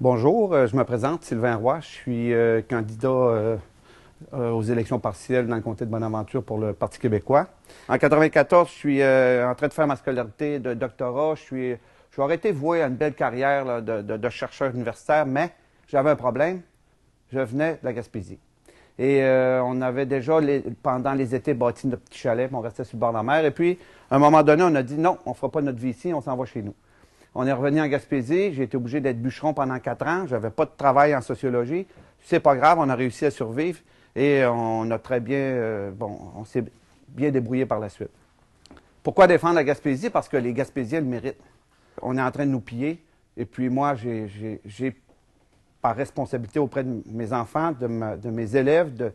Bonjour, euh, je me présente, Sylvain Roy. Je suis euh, candidat euh, aux élections partielles dans le comté de Bonaventure pour le Parti québécois. En 1994, je suis en train de faire ma scolarité de doctorat. Je suis, j'aurais été voué à une belle carrière de, chercheur universitaire, mais j'avais un problème. Je venais de la Gaspésie. Et on avait déjà, pendant les étés, bâti notre petit chalet, on restait sur le bord de la mer. Et puis, à un moment donné, on a dit non, on ne fera pas notre vie ici, on s'en va chez nous. On est revenu en Gaspésie, j'ai été obligé d'être bûcheron pendant quatre ans, je n'avais pas de travail en sociologie. C'est pas grave, on a réussi à survivre et on a très bien, euh, bon, on s'est bien débrouillé par la suite. Pourquoi défendre la Gaspésie? Parce que les Gaspésiens le méritent. On est en train de nous piller et puis moi, j'ai par responsabilité auprès de mes enfants, de, mes élèves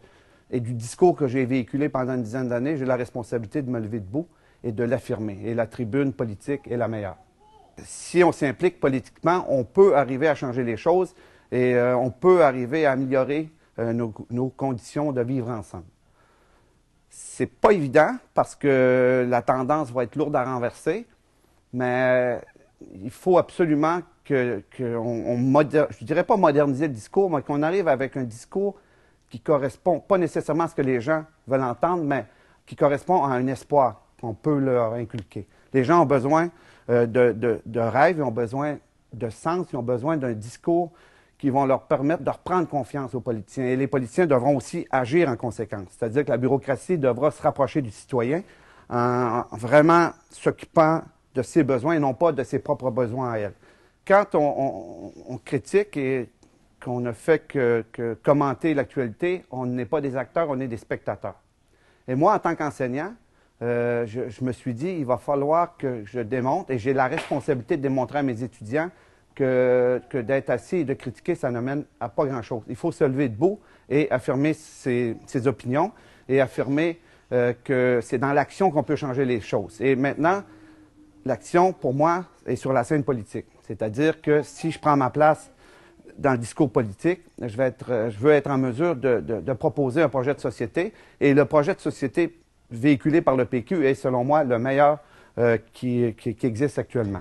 et du discours que j'ai véhiculé pendant une dizaine d'années, j'ai la responsabilité de me lever debout et de l'affirmer. Et la tribune politique est la meilleure si on s'implique politiquement, on peut arriver à changer les choses et euh, on peut arriver à améliorer euh, nos, conditions de vivre ensemble. C'est pas évident parce que la tendance va être lourde à renverser, mais euh, il faut absolument que, que on, dirais pas moderniser le discours, mais qu'on arrive avec un discours qui correspond pas nécessairement à ce que les gens veulent entendre, mais qui correspond à un espoir qu'on peut leur inculquer. Les gens ont besoin euh, de, rêves, ils ont besoin de sens, ils ont besoin d'un discours qui vont leur permettre de reprendre confiance aux politiciens. Et les politiciens devront aussi agir en conséquence. C'est-à-dire que la bureaucratie devra se rapprocher du citoyen en vraiment s'occupant de ses besoins et non pas de ses propres besoins à elle. Quand on, critique et qu'on ne fait que commenter l'actualité, on n'est pas des acteurs, on est des spectateurs. Et moi, en tant qu'enseignant, euh, je, me suis dit, il va falloir que je démontre, et j'ai la responsabilité de démontrer à mes étudiants que, d'être assis et de critiquer, ça ne mène à pas grand-chose. Il faut se lever debout et affirmer ses, opinions et affirmer euh, que c'est dans l'action qu'on peut changer les choses. Et maintenant, l'action, pour moi, est sur la scène politique. C'est-à-dire que si je prends ma place dans le discours politique, je, vais être, je veux être en mesure de, de proposer un projet de société. Et le projet de société véhiculé par le PQ est, selon moi, le meilleur euh, qui existe actuellement.